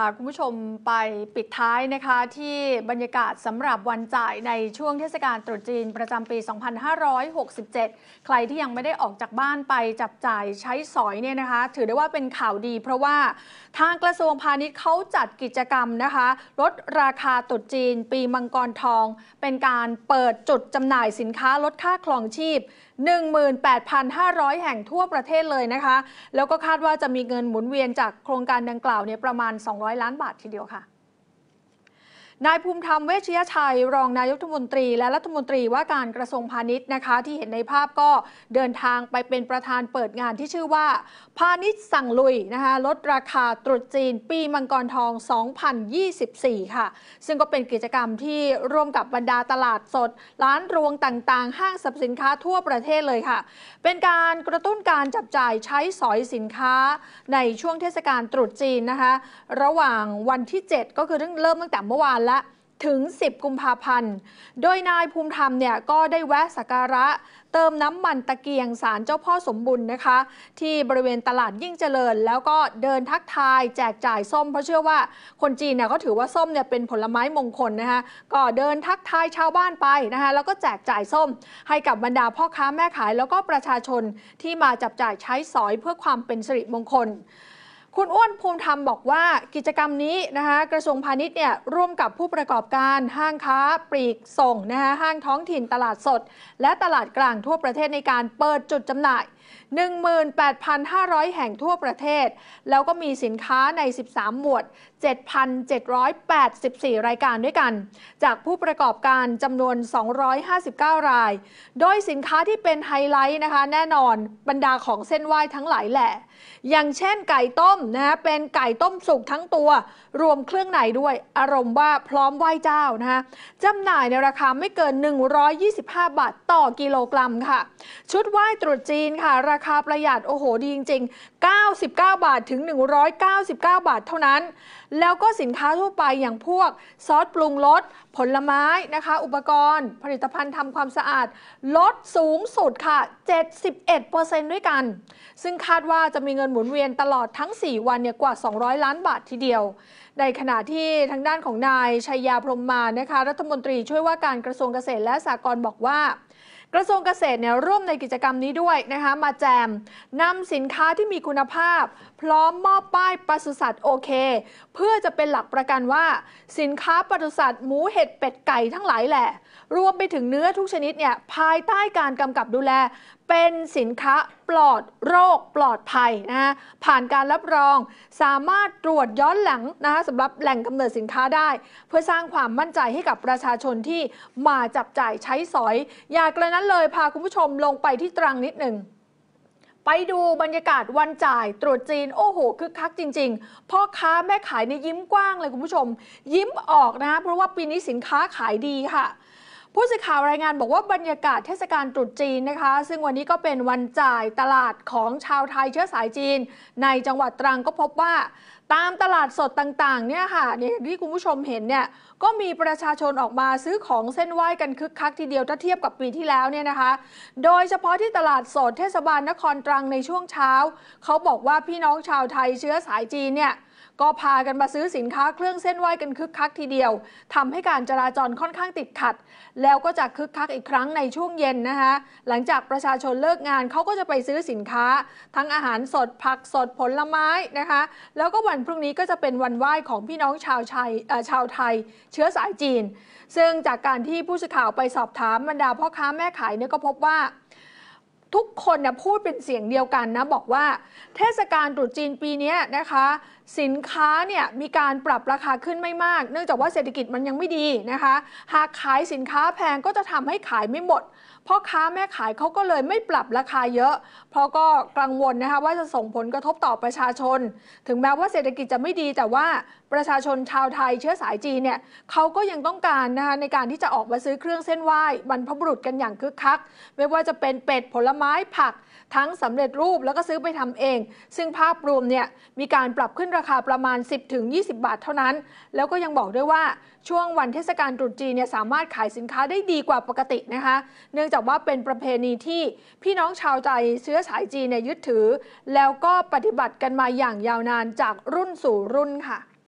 พาคุณผู้ชมไปปิดท้ายนะคะ ที่บรรยากาศสำหรับวันจ่ายในช่วงเทศกาลตรุษจีนประจำปี 2567 ใครที่ยังไม่ได้ออกจากบ้านไปจับจ่ายใช้สอยเนี่ยนะคะถือได้ว่าเป็นข่าวดีเพราะว่าทางกระทรวงพาณิชย์เขาจัดกิจกรรมนะคะลดราคาตรุษจีนปีมังกรทอง เป็นการเปิดจุดจำหน่ายสินค้า ลดค่าครองชีพ 18,500 แห่งทั่วประเทศเลยนะคะแล้วก็คาดว่าจะมีเงินหมุนเวียนจากโครงการดังกล่าวเนี่ยประมาณ 200 100ล้านบาททีเดียวค่ะนายภูมิธรรมเวชยชัยรองนายกรัฐมนตรี และรัฐมนตรีว่าการกระทรวงพาณิชย์นะคะ ที่เห็นในภาพก็เดินทางไปเป็นประธานเปิดงานที่ชื่อว่า พาณิชย์สั่งลุยนะคะลดราคาตรุษจีนปีมังกรทอง 2024 ค่ะซึ่งก็เป็นกิจกรรมที่ร่วมกับบรรดาตลาดสดร้านรวงต่างๆ ห้างสรรพสินค้าทั่วประเทศเลยค่ะ เป็นการกระตุ้นการจับจ่ายใช้สอยสินค้าในช่วงเทศกาลตรุษจีนนะคะระหว่างวันที่ 7 ก็คือเริ่มตั้งแต่เมื่อวานละ ถึง 10 กุมภาพันธ์ โดยนายภูมิธรรมเนี่ยก็ได้แวะสักการะ เติมน้ำมันตะเกียงสารเจ้าพ่อสมบุญนะคะ ที่บริเวณตลาดยิ่งเจริญ แล้วก็เดินทักทายแจกจ่ายส้มเพราะเชื่อว่า คนจีนเนี่ยก็ถือว่าส้มเนี่ยเป็นผลไม้มงคลนะคะก็เดินทักทายชาวบ้านไปนะคะแล้วก็แจกจ่ายส้ม ให้กับบรรดาพ่อค้าแม่ขายแล้วก็ประชาชนที่มาจับจ่ายใช้สอยเพื่อความเป็นสิริมงคลคุณอ้วนภูมิธรรมบอกว่ากิจกรรมนี้นะคะกระทรวงพาณิชย์เนี่ย ร่วมกับผู้ประกอบการห้างค้าปลีกส่งนะคะห้างท้องถิ่นตลาดสด และตลาดกลางทั่วประเทศในการเปิดจุดจำหน่าย18,500 แห่งทั่วประเทศ แล้วก็มีสินค้าใน 13 หมวด 7,784 รายการด้วยกัน จากผู้ประกอบการจำนวน 259 ราย โดยสินค้าที่เป็นไฮไลท์นะคะ แน่นอนบรรดาของเส้นไหว้ทั้งหลายแหละ อย่างเช่นไก่ต้มนะะเป็นไก่ต้มสุกทั้งตัว รวมเครื่องในด้วย อารมณ์ว่าพร้อมไหว้เจ้านะฮะจำหน่ายในราคาไม่เกิน 125บาทต่อกิโลกรัมค่ะ ชุดไหว้ตรุษจีนค่ะราคาประหยัดโอ้โหดีจริงๆ99 บาทถึง 199 บาทเท่านั้น แล้วก็สินค้าทั่วไปอย่างพวก ซอสปรุงรสผลไม้นะคะอุปกรณ์ ผลิตภัณฑ์ทำความสะอาดลดสูงสุดค่ะ71%ด้วยกัน ซึ่งคาดว่าจะมีเงินหมุนเวียนตลอดทั้ง 4 วันเนี่ยกว่า 200 ล้านบาททีเดียว ในขณะที่ทางด้านของนาย ชัยยาพรมมานะคะรัฐมนตรีช่วยว่าการกระทรวงเกษตรและสหกรณ์บอกว่ากระทรวงเกษตรเนี่ยร่วมในกิจกรรมนี้ด้วยนะคะ มาแจมนำสินค้าที่มีคุณภาพพร้อมมอบป้ายปศุสัตว์โอเค เพื่อจะเป็นหลักประกันว่าสินค้าปศุสัตว์หมูเห็ดเป็ดไก่ทั้งหลายแหละ รวมไปถึงเนื้อทุกชนิดเนี่ยภายใต้การกำกับดูแลเป็นสินค้าปลอดโรคปลอดภัยนะผ่านการรับรอง สามารถตรวจย้อนหลังนะคะสำหรับแหล่งกำเนิดสินค้าได้ เพื่อสร้างความมั่นใจให้กับประชาชนที่มาจับจ่ายใช้สอย อยากกระนั้นเลยพาคุณผู้ชมลงไปที่ตรังนิดหนึ่ง ไปดูบรรยากาศวันจ่าย ตรวจจีนโอ้โหคึกคักจริง ๆพ่อค้าแม่ขายในยิ้มกว้างเลยคุณผู้ชม ยิ้มออกนะ เพราะว่าปีนี้สินค้าขายดีค่ะผู้สื่อข่าวรายงานบอกว่าบรรยากาศเทศกาลตรุษจีนนะคะ ซึ่งวันนี้ก็เป็นวันจ่ายตลาดของชาวไทยเชื้อสายจีน ในจังหวัดตรังก็พบว่า ตามตลาดสดต่างๆ เนี่ยค่ะเนี่ยที่คุณผู้ชมเห็นเนี่ยก็มีประชาชนออกมาซื้อของเส้นไหว้กันคึกคักทีเดียวถ้าเทียบกับปีที่แล้วเนี่ยนะคะ โดยเฉพาะที่ตลาดสดเทศบาลนครตรังในช่วงเช้าเขาบอกว่าพี่น้องชาวไทยเชื้อสายจีนเนี่ยก็พากันมาซื้อสินค้าเครื่องเส้นไหว้กันคึกคักทีเดียว ทำให้การจราจรค่อนข้างติดขัด แล้วก็จะคึกคักอีกครั้งในช่วงเย็นนะคะหลังจากประชาชนเลิกงานเขาก็จะไปซื้อสินค้า ทั้งอาหารสดผักสดผลไม้นะคะแล้วก็วันพรุ่งนี้ก็จะเป็นวันไหว้ของพี่น้องชาวชายชาวไทย เชื้อสายจีน ซึ่งจากการที่ผู้สื่อข่าวไปสอบถามบรรดาพ่อค้าแม่ขายเนี่ยก็พบว่าทุกคนนะพูดเป็นเสียงเดียวกันนะบอกว่า เทศกาลตรุษจีนปีนี้นะคะสินค้าเนี่ยมีการปรับราคาขึ้นไม่มากเนื่องจากว่าเศรษฐกิจมันยังไม่ดีนะคะหากขายสินค้าแพงก็จะทำให้ขายไม่หมดพ่อค้าแม่ขายเขาก็เลยไม่ปรับราคาเยอะเพราะก็กังวลนะคะว่าจะส่งผลกระทบต่อประชาชน ถึงแม้ว่าเศรษฐกิจจะไม่ดีแต่ว่าประชาชนชาวไทยเชื้อสายจีนเนี่ยเขาก็ยังต้องการนะคะในการที่จะออกมาซื้อเครื่องเส้นไหว้ บรรพบุรุษกันอย่างคึกคักไม่ว่าจะเป็นเป็ดผลไมไม้ผักทั้งสำเร็จรูปแล้วก็ซื้อไปทำเอง ซึ่งภาพรวมเนี่ยมีการปรับขึ้นราคาประมาณ 10-20 บาทเท่านั้น แล้วก็ยังบอกด้วยว่าช่วงวันเทศกาลตรุษจีนเนี่ยสามารถขายสินค้าได้ดีกว่าปกตินะคะ เนื่องจากว่าเป็นประเพณีที่พี่น้องชาวใจเชื้อสายจีนเนี่ยยึดถือ แล้วก็ปฏิบัติกันมาอย่างยาวนานจากรุ่นสู่รุ่นค่ะ